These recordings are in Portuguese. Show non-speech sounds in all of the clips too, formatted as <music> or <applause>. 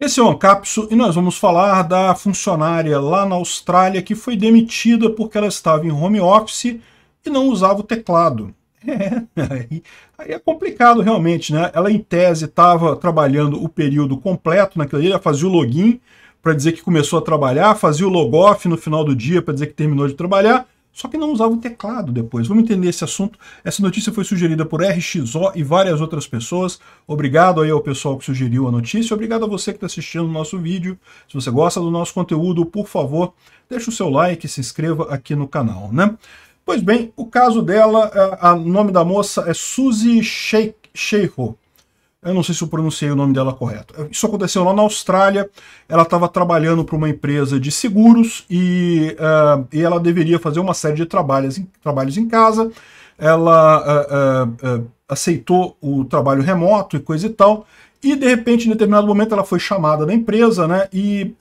Esse é o Ancapso e nós vamos falar da funcionária lá na Austrália que foi demitida porque ela estava em home office e não usava o teclado. <laughs> É, aí, é complicado realmente, né? Ela em tese estava trabalhando o período completo naquela né? ela fazia o login para dizer que começou a trabalhar, fazia o log-off no final do dia para dizer que terminou de trabalhar, só que não usava o teclado depois. Vamos entender esse assunto. Essa notícia foi sugerida por RXO e várias outras pessoas. Obrigado aí ao pessoal que sugeriu a notícia. Obrigado a você que está assistindo o nosso vídeo. Se você gosta do nosso conteúdo, por favor, deixe o seu like e se inscreva aqui no canal, né? Pois bem, o caso dela, o é, nome da moça é Suzy Sheikho. Eu não sei se eu pronunciei o nome dela correto. Isso aconteceu lá na Austrália. Ela estava trabalhando para uma empresa de seguros e, uh, e ela deveria fazer uma série de trabalhos em, trabalhos em casa. Ela uh, uh, aceitou o trabalho remoto e coisa e tal. E de repente, em determinado momento, ela foi chamada da empresa né, e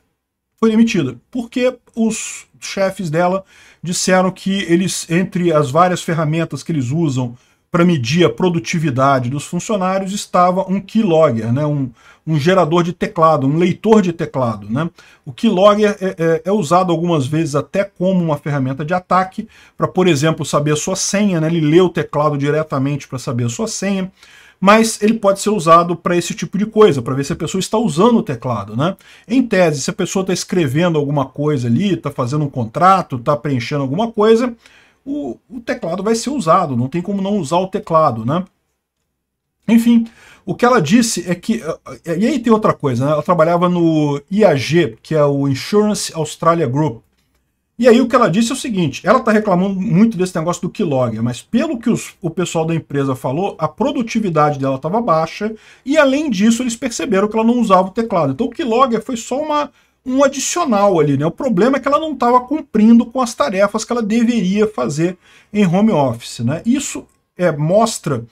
foi demitida. Porque os chefes dela disseram que eles, entre as várias ferramentas que eles usam para medir a produtividade dos funcionários estava um keylogger, né, um, um gerador de teclado, um leitor de teclado. Né? O keylogger é, é, é usado algumas vezes até como uma ferramenta de ataque, para, por exemplo, saber a sua senha, né? ele lê o teclado diretamente para saber a sua senha, mas ele pode ser usado para esse tipo de coisa, para ver se a pessoa está usando o teclado. Né? Em tese, se a pessoa está escrevendo alguma coisa ali, está fazendo um contrato, está preenchendo alguma coisa, o, o teclado vai ser usado, não tem como não usar o teclado, né? Enfim, o que ela disse é que. Eh, eh, e aí tem outra coisa, né? Ela trabalhava no IAG, que é o Insurance Australia Group. E aí o que ela disse é o seguinte: ela está reclamando muito desse negócio do Keylogger, mas pelo que os, o pessoal da empresa falou, a produtividade dela estava baixa, e além disso, eles perceberam que ela não usava o teclado. Então o Keylogger foi só uma um adicional ali, né? O problema é que ela não estava cumprindo com as tarefas que ela deveria fazer em home office, né? Isso é, mostra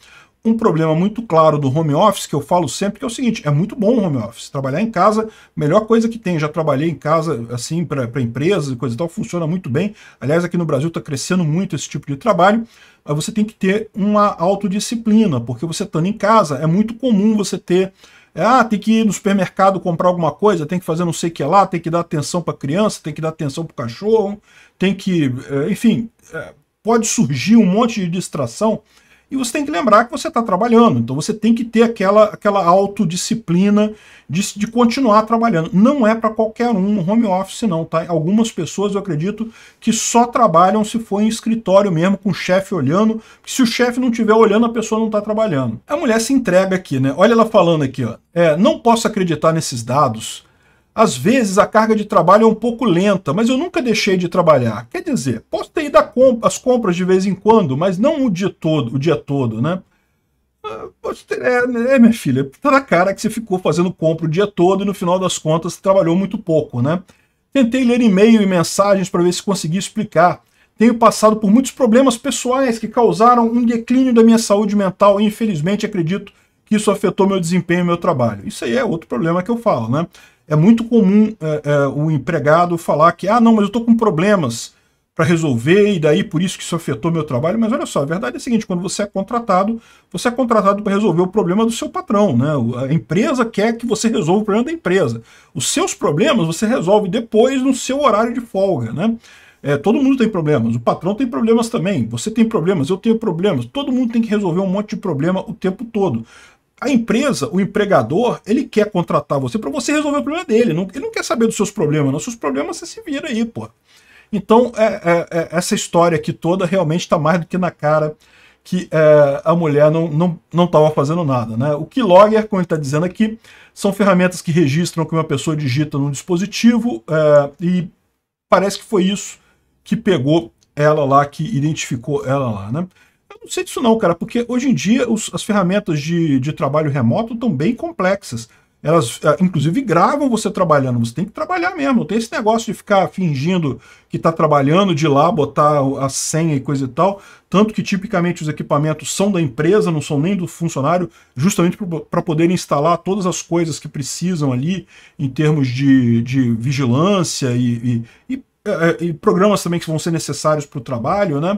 um problema muito claro do home office, que eu falo sempre, que é o seguinte, é muito bom home office. Trabalhar em casa, melhor coisa que tem. Já trabalhei em casa, assim, para empresas e coisa e tal, funciona muito bem. Aliás, aqui no Brasil está crescendo muito esse tipo de trabalho. Você tem que ter uma autodisciplina, porque você estando em casa, é muito comum você ter é, ah, tem que ir no supermercado comprar alguma coisa, tem que fazer não sei o que lá, tem que dar atenção para a criança, tem que dar atenção para o cachorro, tem que. É, enfim, é, pode surgir um monte de distração e você tem que lembrar que você está trabalhando, então você tem que ter aquela, aquela autodisciplina de, de continuar trabalhando. Não é para qualquer um no home office, não, tá? Algumas pessoas, eu acredito, que só trabalham se for em escritório mesmo, com o chefe olhando, se o chefe não estiver olhando, a pessoa não está trabalhando. A mulher se entrega aqui, né? Olha ela falando aqui, ó. É, não posso acreditar nesses dados às vezes a carga de trabalho é um pouco lenta, mas eu nunca deixei de trabalhar. Quer dizer, posso ter ido às compras de vez em quando, mas não o dia todo, o dia todo, né? Ah, é, é, minha filha, tá na cara que você ficou fazendo compra o dia todo e no final das contas trabalhou muito pouco, né? Tentei ler e-mail e mensagens para ver se conseguia explicar. Tenho passado por muitos problemas pessoais que causaram um declínio da minha saúde mental e infelizmente acredito que isso afetou meu desempenho e meu trabalho. Isso aí é outro problema que eu falo, né? é muito comum é, é, o empregado falar que, ah, não, mas eu estou com problemas para resolver e daí por isso que isso afetou meu trabalho. Mas olha só, a verdade é a seguinte, quando você é contratado, você é contratado para resolver o problema do seu patrão. Né? A empresa quer que você resolva o problema da empresa. Os seus problemas você resolve depois no seu horário de folga. Né? É, todo mundo tem problemas, o patrão tem problemas também, você tem problemas, eu tenho problemas, todo mundo tem que resolver um monte de problema o tempo todo. A empresa, o empregador, ele quer contratar você para você resolver o problema dele. ele não quer saber dos seus problemas, não. Seus problemas você se vira aí, pô. Então, é, é, é, essa história aqui toda realmente está mais do que na cara que é, a mulher não estava não, não fazendo nada. Né? O Keylogger, como ele está dizendo aqui, são ferramentas que registram o que uma pessoa digita num dispositivo é, e parece que foi isso que pegou ela lá, que identificou ela lá. Né? Eu não sei disso não, cara, porque hoje em dia os, as ferramentas de, de trabalho remoto estão bem complexas. Elas, é, inclusive, gravam você trabalhando. Você tem que trabalhar mesmo. Não tem esse negócio de ficar fingindo que está trabalhando, de lá botar a senha e coisa e tal. Tanto que, tipicamente, os equipamentos são da empresa, não são nem do funcionário, justamente para poder instalar todas as coisas que precisam ali, em termos de, de vigilância e, e, e, é, é, e programas também que vão ser necessários para o trabalho, né?